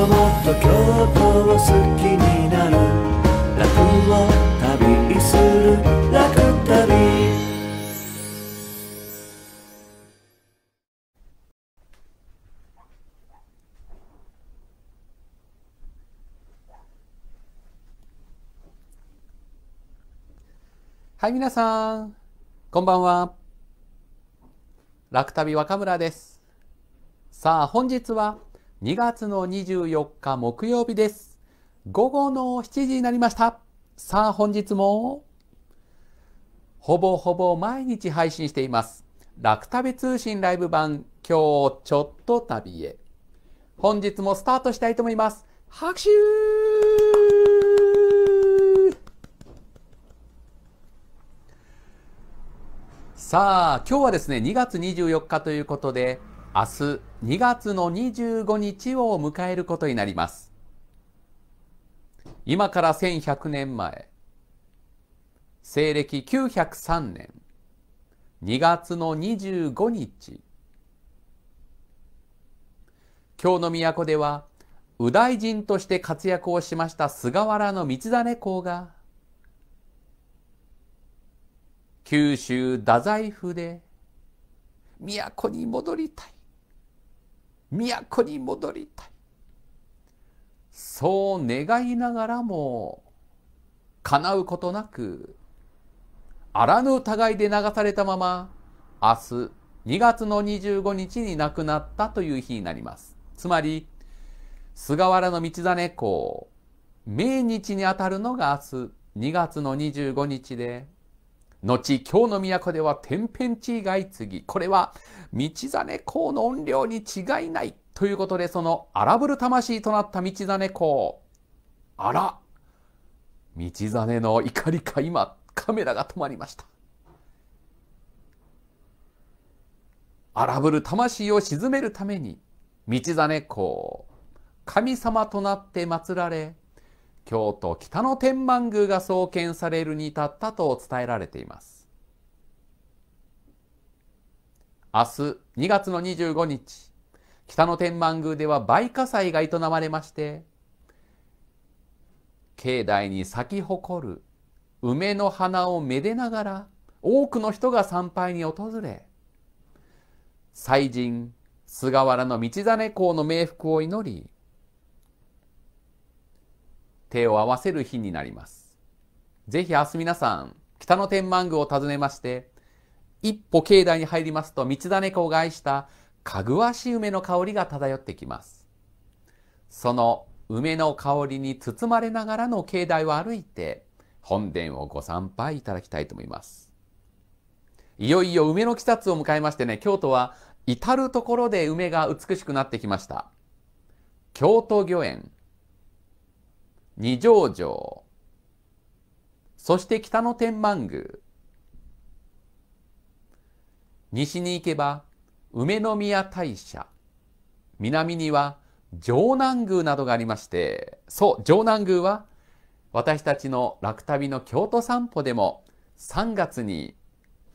ともっと京都を好きになる楽を旅する楽旅はい皆さんこんばんは楽旅若村ですさあ本日は2月の24日木曜日です。午後の7時になりました。さあ本日も、ほぼほぼ毎日配信しています。楽旅通信ライブ版、今日ちょっと旅へ。本日もスタートしたいと思います。拍手さあ、今日はですね、2月24日ということで、明日2月の25日を迎えることになります。今から1100年前、西暦903年2月の25日、京の都では、右大臣として活躍をしました菅原道真公が、九州太宰府で都に戻りたい。都に戻りたいそう願いながらも叶うことなくあらぬ疑いで流されたまま明日2月の25日に亡くなったという日になりますつまり菅原道真公命日にあたるのが明日2月の25日で後今日の都では天変地異が相次ぎこれは道真公の怨霊に違いないということで、その荒ぶる魂となった道真公。あら、道真の怒りか今、カメラが止まりました。荒ぶる魂を鎮めるために、道真公、神様となって祀られ、京都北の天満宮が創建されるに至ったと伝えられています。明日2月の25日、北野天満宮では梅花祭が営まれまして、境内に咲き誇る梅の花をめでながら多くの人が参拝に訪れ、祭神、菅原の道真公の冥福を祈り、手を合わせる日になります。ぜひ明日皆さん、北の天満宮を訪ねまして、一歩境内に入りますと、道種子を害したかぐわしい梅の香りが漂ってきます。その梅の香りに包まれながらの境内を歩いて、本殿をご参拝いただきたいと思います。いよいよ梅の季節を迎えましてね、京都は至る所で梅が美しくなってきました。京都御苑、二条城、そして北の天満宮、西に行けば梅宮大社南には城南宮などがありましてそう城南宮は私たちの楽旅の京都散歩でも3月に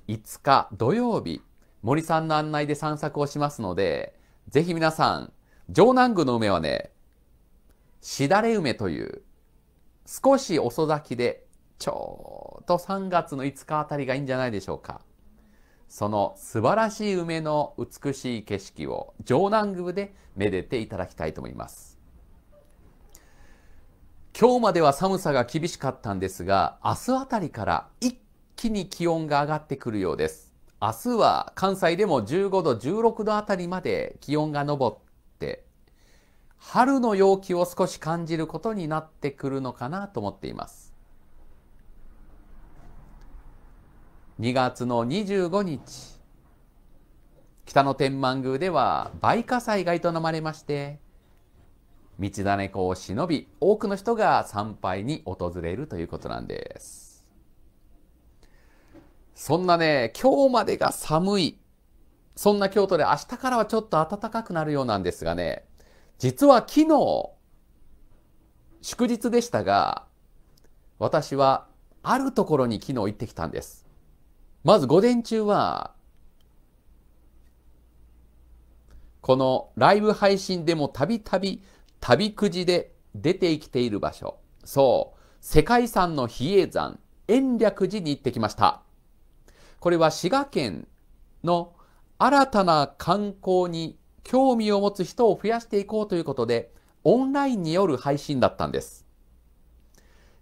5日土曜日森さんの案内で散策をしますのでぜひ皆さん城南宮の梅はねしだれ梅という少し遅咲きでちょうど3月の5日あたりがいいんじゃないでしょうか。その素晴らしい梅の美しい景色を城南宮でめでていただきたいと思います。今日までは寒さが厳しかったんですが、明日あたりから一気に気温が上がってくるようです。明日は関西でも15度、16度あたりまで気温が上って、春の陽気を少し感じることになってくるのかなと思っています。2月の25日北の天満宮では梅花祭が営まれまして道種子を忍び多くの人が参拝に訪れるということなんですそんなね今日までが寒いそんな京都で明日からはちょっと暖かくなるようなんですがね実は昨日祝日でしたが私はあるところに昨日行ってきたんですまず午前中は、このライブ配信でもたびたび旅くじで出てきている場所。そう。世界遺産の比叡山、延暦寺に行ってきました。これは滋賀県の新たな観光に興味を持つ人を増やしていこうということで、オンラインによる配信だったんです。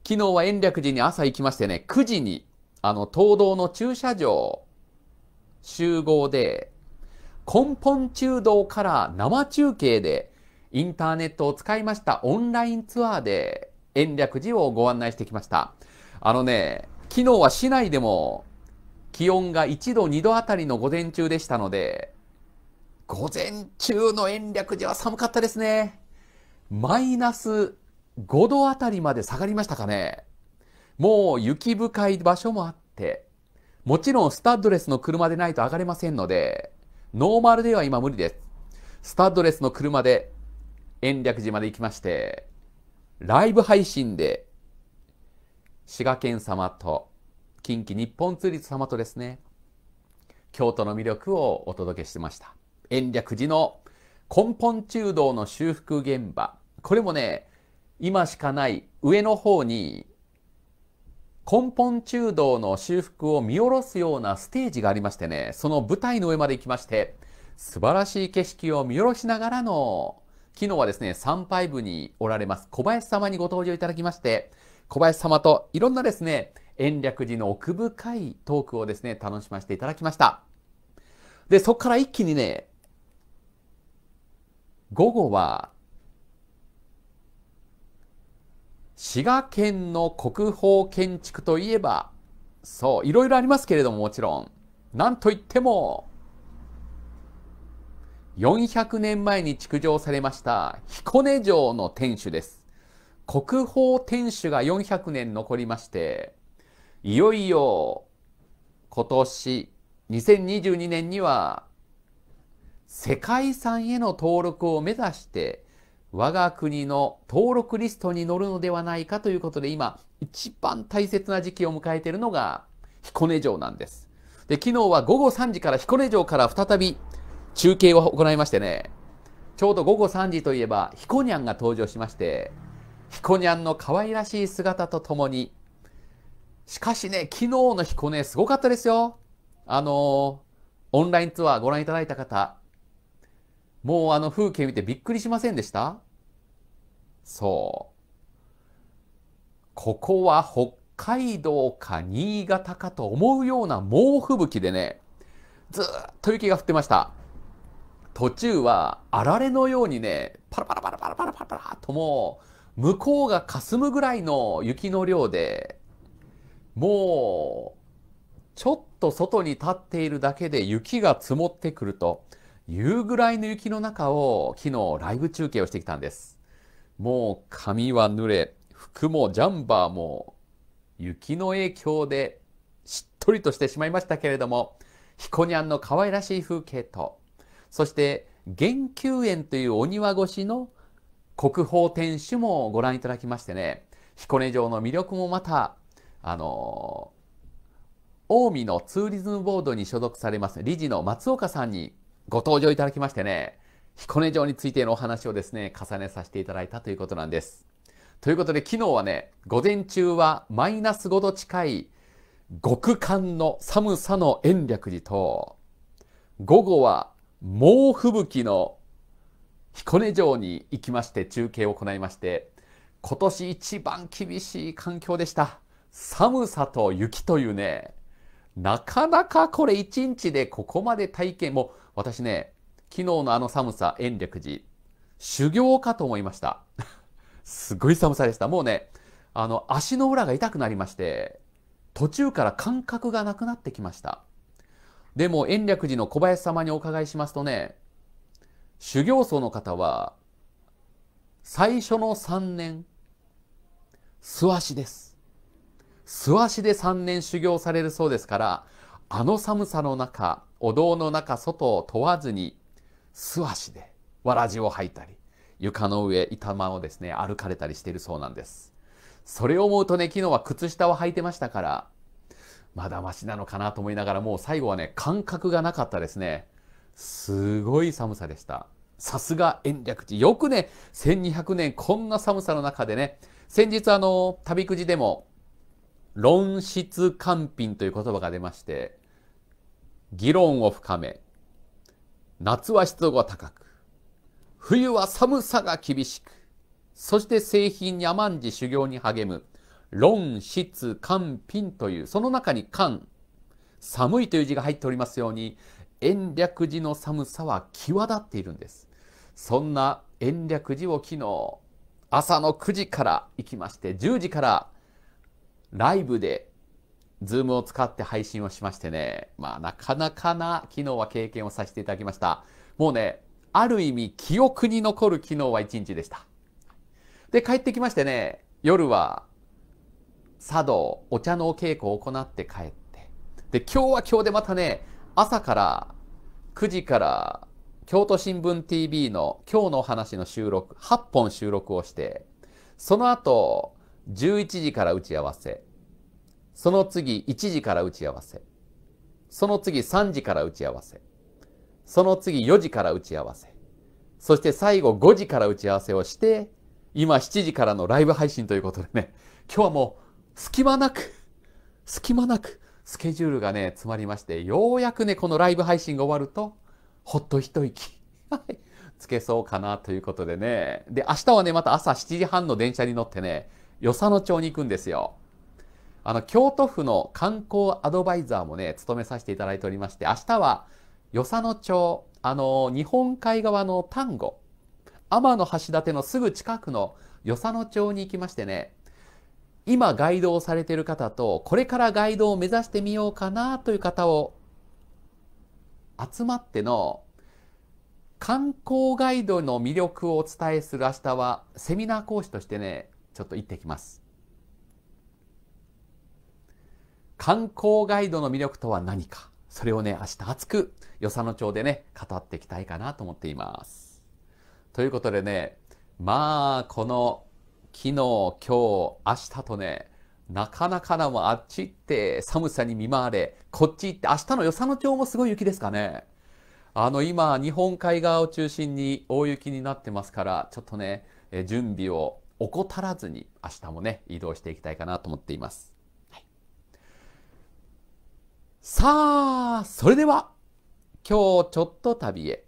昨日は延暦寺に朝行きましてね、9時にあの、東道の駐車場集合で、根本中道から生中継で、インターネットを使いましたオンラインツアーで、延暦寺をご案内してきました。あのね、昨日は市内でも気温が1度、2度あたりの午前中でしたので、午前中の延暦寺は寒かったですね。マイナス5度あたりまで下がりましたかね。もう雪深い場所もあって、もちろんスタッドレスの車でないと上がれませんので、ノーマルでは今無理です。スタッドレスの車で延暦寺まで行きまして、ライブ配信で滋賀県様と近畿日本通立様とですね、京都の魅力をお届けしてました。延暦寺の根本中道の修復現場。これもね、今しかない上の方に根本中道の修復を見下ろすようなステージがありましてね、その舞台の上まで行きまして、素晴らしい景色を見下ろしながらの、昨日はですね、参拝部におられます小林様にご登場いただきまして、小林様といろんなですね、延暦寺の奥深いトークをですね、楽しませていただきました。で、そこから一気にね、午後は滋賀県の国宝建築といえば、そう、いろいろありますけれどももちろん、なんといっても、400年前に築城されました彦根城の天守です。国宝天守が400年残りまして、いよいよ今年2022年には世界遺産への登録を目指して我が国の登録リストに載るのではないかということで今一番大切な時期を迎えているのが彦根城なんです。で、昨日は午後3時から彦根城から再び中継を行いましてね、ちょうど午後3時といえば彦ニャンが登場しまして、彦にゃんの可愛らしい姿とともに、しかしね、昨日の彦根すごかったですよ。あのオンラインツアーご覧いただいた方、もうあの風景見てびっくりしませんでしたそうここは北海道か新潟かと思うような猛吹雪でねずっと雪が降ってました途中はあられのようにねパラパラパラパラパラパラパラともう向こうが霞むぐらいの雪の量でもうちょっと外に立っているだけで雪が積もってくるというぐらいの雪の中を昨日ライブ中継をしてきたんです。もう髪は濡れ、服もジャンバーも雪の影響でしっとりとしてしまいましたけれども、ひこにゃんの可愛らしい風景と、そして玄宮園というお庭越しの国宝天守もご覧いただきましてね、彦根城の魅力もまた、あのー、近江のツーリズムボードに所属されます理事の松岡さんにご登場いただきましてね、彦根城についてのお話をですね、重ねさせていただいたということなんです。ということで、昨日はね、午前中はマイナス5度近い極寒の寒さの延暦寺と、午後は猛吹雪の彦根城に行きまして中継を行いまして、今年一番厳しい環境でした。寒さと雪というね、なかなかこれ一日でここまで体験も、私ね、昨日のあの寒さ、延暦寺、修行かと思いました。すごい寒さでした。もうね、あの、足の裏が痛くなりまして、途中から感覚がなくなってきました。でも、延暦寺の小林様にお伺いしますとね、修行僧の方は、最初の3年、素足です。素足で3年修行されるそうですから、あの寒さの中、お堂の中、外を問わずに、素足でわらじを履いたり床の上板間をですね歩かれたりしているそうなんですそれを思うとね昨日は靴下を履いてましたからまだましなのかなと思いながらもう最後はね感覚がなかったですねすごい寒さでしたさすが延暦寺よくね1200年こんな寒さの中でね先日あの旅くじでも論質完品という言葉が出まして議論を深め夏は湿度が高く、冬は寒さが厳しく、そして製品に甘んじ修行に励む、論、質、官、品という、その中に寒寒いという字が入っておりますように、延暦寺の寒さは際立っているんです。そんな延暦寺を昨日、朝の9時から行きまして、10時からライブでズームを使って配信をしましてね、まあ、なかなかな機能は経験をさせていただきました。もうね、ある意味記憶に残る機能は一日でした。で、帰ってきましてね、夜は茶道、お茶のお稽古を行って帰って、で、今日は今日でまたね、朝から9時から京都新聞 TV の今日のお話の収録、8本収録をして、その後、11時から打ち合わせ、その次1時から打ち合わせ。その次3時から打ち合わせ。その次4時から打ち合わせ。そして最後5時から打ち合わせをして、今7時からのライブ配信ということでね、今日はもう隙間なく、隙間なく、スケジュールがね、詰まりまして、ようやくね、このライブ配信が終わると、ほっと一息。はい。つけそうかなということでね。で、明日はね、また朝7時半の電車に乗ってね、与謝野町に行くんですよ。あの、京都府の観光アドバイザーもね、務めさせていただいておりまして、明日は、与謝野町、あの、日本海側の丹後、天橋立のすぐ近くの与謝野町に行きましてね、今ガイドをされている方と、これからガイドを目指してみようかなという方を集まっての観光ガイドの魅力をお伝えする明日はセミナー講師としてね、ちょっと行ってきます。観光ガイドの魅力とは何か、それをね、明日熱く、与謝野町でね、語っていきたいかなと思っています。ということでね、まあ、この、昨日、今日、明日とね、なかなかなもあっち行って寒さに見舞われ、こっち行って、明日の与謝野町もすごい雪ですかね。あの、今、日本海側を中心に大雪になってますから、ちょっとね、準備を怠らずに明日もね、移動していきたいかなと思っています。さあ、それでは、今日ちょっと旅へ。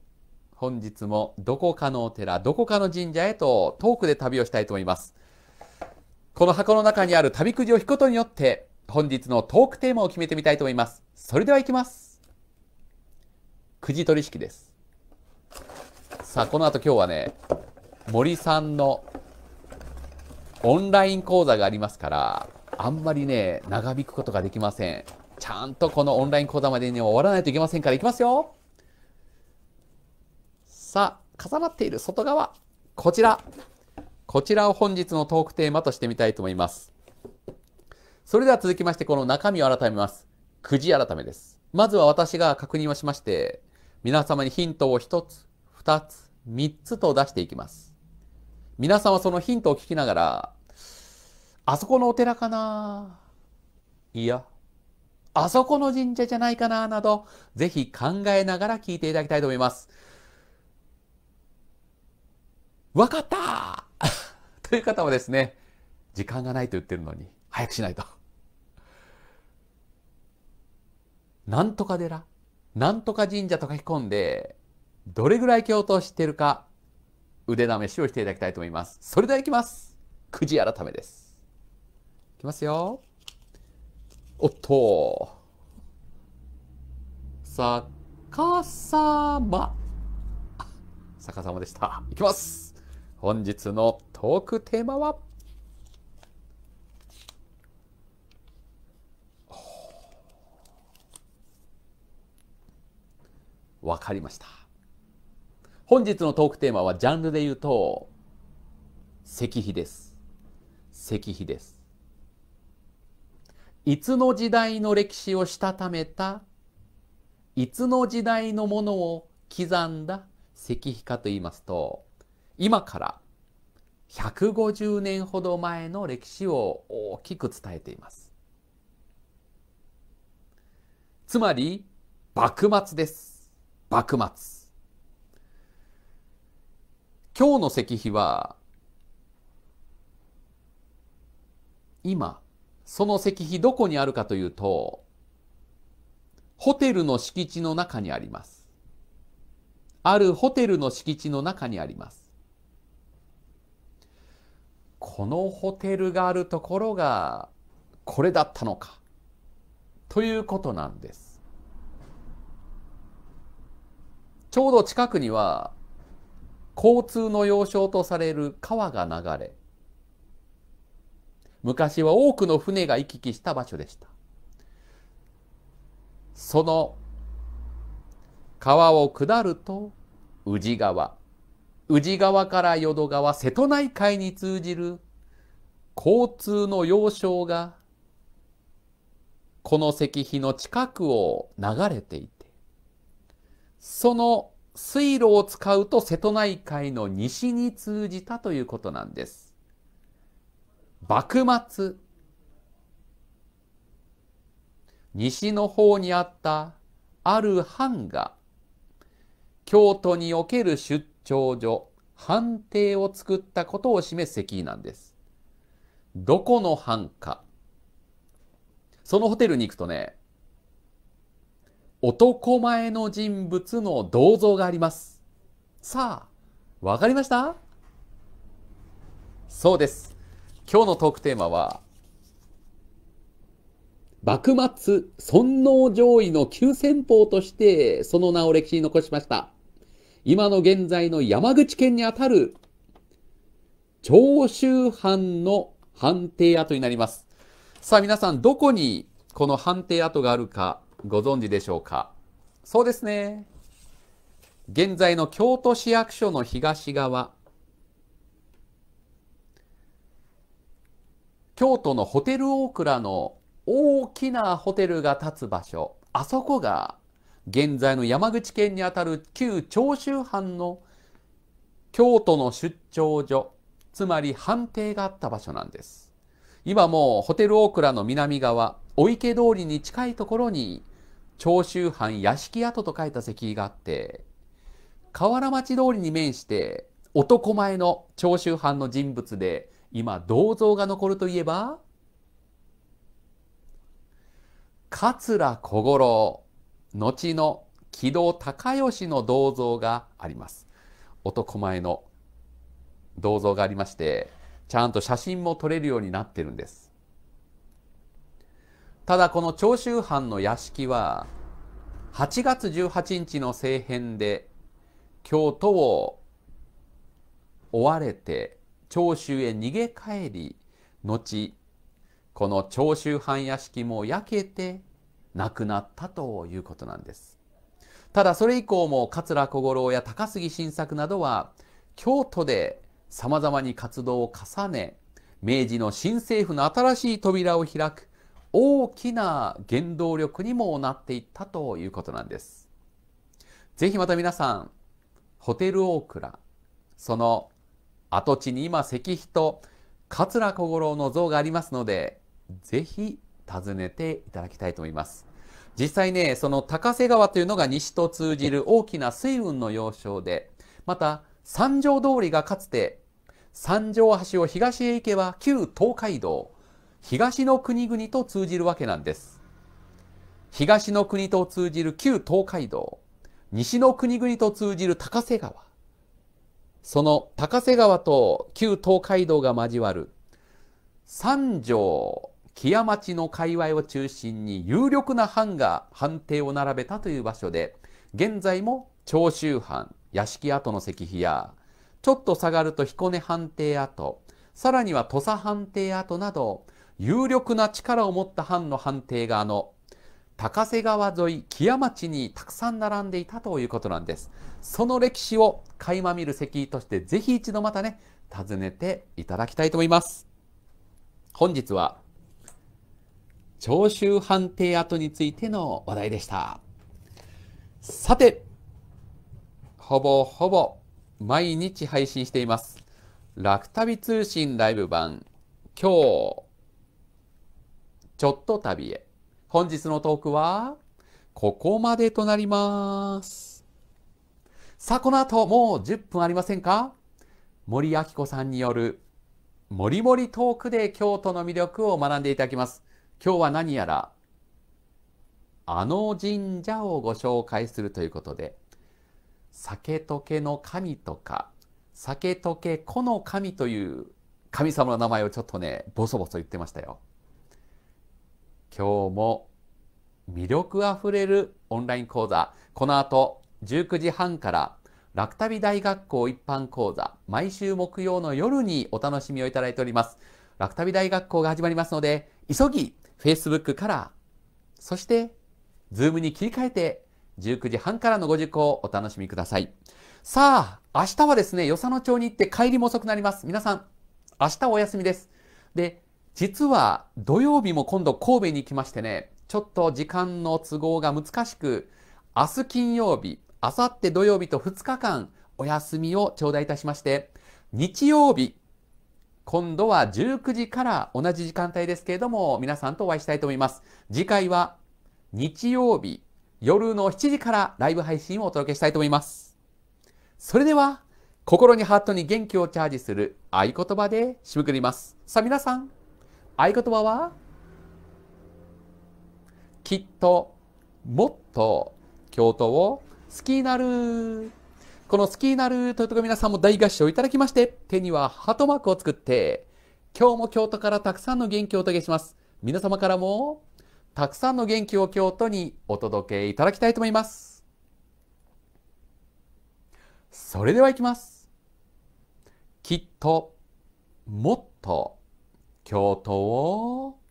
本日もどこかのお寺、どこかの神社へとトークで旅をしたいと思います。この箱の中にある旅くじを引くことによって、本日のトークテーマを決めてみたいと思います。それでは行きます。くじ取り式です。さあ、この後今日はね、森さんのオンライン講座がありますから、あんまりね、長引くことができません。ちゃんとこのオンライン講座までには終わらないといけませんからいきますよ。さあ、重なっている外側、こちら。こちらを本日のトークテーマとしてみたいと思います。それでは続きましてこの中身を改めます。くじ改めです。まずは私が確認をしまして、皆様にヒントを1つ、2つ、3つと出していきます。皆さんはそのヒントを聞きながら、あそこのお寺かないや、あそこの神社じゃないかななど、ぜひ考えながら聞いていただきたいと思います。わかった という方はですね、時間がないと言ってるのに、早くしないと。なんとか寺、なんとか神社と書き込んで、どれぐらい京都を知ってるか、腕試しをしていただきたいと思います。それではいきます。くじ改めです。いきますよ。おっと。逆さま。逆さまでした。いきます。本日のトークテーマは、わかりました。本日のトークテーマはジャンルで言うと、石碑です。石碑です。いつの時代の歴史をしたためた、いつの時代のものを刻んだ石碑かと言いますと、今から150年ほど前の歴史を大きく伝えています。つまり、幕末です。幕末。今日の石碑は、今、その石碑どこにあるかというと、ホテルの敷地の中にあります。あるホテルの敷地の中にあります。このホテルがあるところがこれだったのかということなんです。ちょうど近くには交通の要衝とされる川が流れ昔は多くの船が行き来した場所でした。その川を下ると宇治川、宇治川から淀川、瀬戸内海に通じる交通の要衝がこの石碑の近くを流れていて、その水路を使うと瀬戸内海の西に通じたということなんです。幕末西の方にあったある藩が京都における出張所藩邸を作ったことを示す石なんです。どこの藩かそのホテルに行くとね男前の人物の銅像があります。さあ、わかりましたそうです。今日のトークテーマは、幕末尊王攘夷の急先法としてその名を歴史に残しました。今の現在の山口県にあたる長州藩の藩邸跡になります。さあ皆さんどこにこの藩邸跡があるかご存知でしょうかそうですね。現在の京都市役所の東側、京都のホテルオークラの大きなホテルが建つ場所、あそこが現在の山口県にあたる旧長州藩の京都の出張所、つまり藩邸があった場所なんです。今もうホテルオークラの南側、お池通りに近いところに長州藩屋敷跡と書いた石碑があって、河原町通りに面して男前の長州藩の人物で今銅像が残るといえば桂小五郎後の木戸孝義の銅像があります男前の銅像がありましてちゃんと写真も撮れるようになってるんですただこの長州藩の屋敷は8月18日の政変で京都を追われて長州へ逃げ帰り後この長州藩屋敷も焼けて亡くなったということなんですただそれ以降も桂小五郎や高杉晋作などは京都でさまざまに活動を重ね明治の新政府の新しい扉を開く大きな原動力にもなっていったということなんです。ぜひまた皆さん、ホテルオークラ、その跡地に今石碑と桂小五郎の像がありますのでぜひ訪ねていただきたいと思います実際ねその高瀬川というのが西と通じる大きな水運の要衝でまた三条通りがかつて三条橋を東へ行けば旧東海道東の国々と通じるわけなんです東の国と通じる旧東海道西の国々と通じる高瀬川その高瀬川と旧東海道が交わる三条木屋町の界隈を中心に有力な藩が藩邸を並べたという場所で現在も長州藩屋敷跡の石碑やちょっと下がると彦根藩邸跡さらには土佐藩邸跡など有力な力を持った藩の藩邸があの高瀬川沿い木屋町にたくさん並んでいたということなんですその歴史を垣間見る席としてぜひ一度またね訪ねていただきたいと思います本日は長州藩邸跡についての話題でしたさてほぼほぼ毎日配信しています楽旅通信ライブ版今日ちょっと旅へ本日のトークは、ここまでとなります。さあ、この後もう10分ありませんか森明子さんによる、もりもりトークで京都の魅力を学んでいただきます。今日は何やら、あの神社をご紹介するということで、酒解けの神とか、酒解け子の神という神様の名前をちょっとね、ボソボソ言ってましたよ。今日も魅力あふれるオンライン講座この後19時半から楽旅大学校一般講座毎週木曜の夜にお楽しみをいただいております楽旅大学校が始まりますので急ぎ Facebook からそして Zoom に切り替えて19時半からのご受講をお楽しみくださいさあ明日はですね与謝野町に行って帰りも遅くなります皆さん明日お休みですで実は土曜日も今度神戸に来ましてね、ちょっと時間の都合が難しく、明日金曜日、明後日土曜日と2日間お休みを頂戴いたしまして、日曜日、今度は19時から同じ時間帯ですけれども、皆さんとお会いしたいと思います。次回は日曜日夜の7時からライブ配信をお届けしたいと思います。それでは、心にハートに元気をチャージする合言葉で締めくくります。さあ皆さん、合言葉はきっともっと京都を好きになるこの好きになるというところ皆さんも大合唱いただきまして手にはハートマークを作って今日も京都からたくさんの元気をお届けします皆様からもたくさんの元気を京都にお届けいただきたいと思いますそれではいきますきっともっと京都を好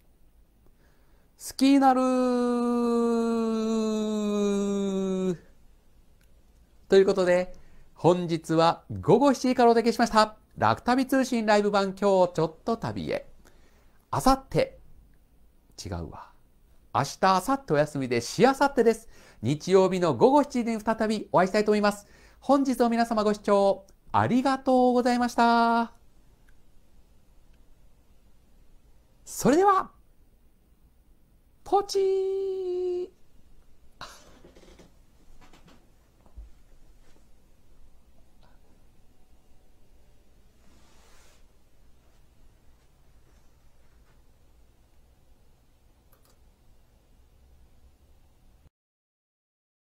きになるということで、本日は午後7時からお出かけしました。楽旅通信ライブ版今日ちょっと旅へ。あさって、違うわ。明日、あさってお休みで、しあさってです。日曜日の午後7時に再びお会いしたいと思います。本日も皆様ご視聴ありがとうございました。それでは、ポチー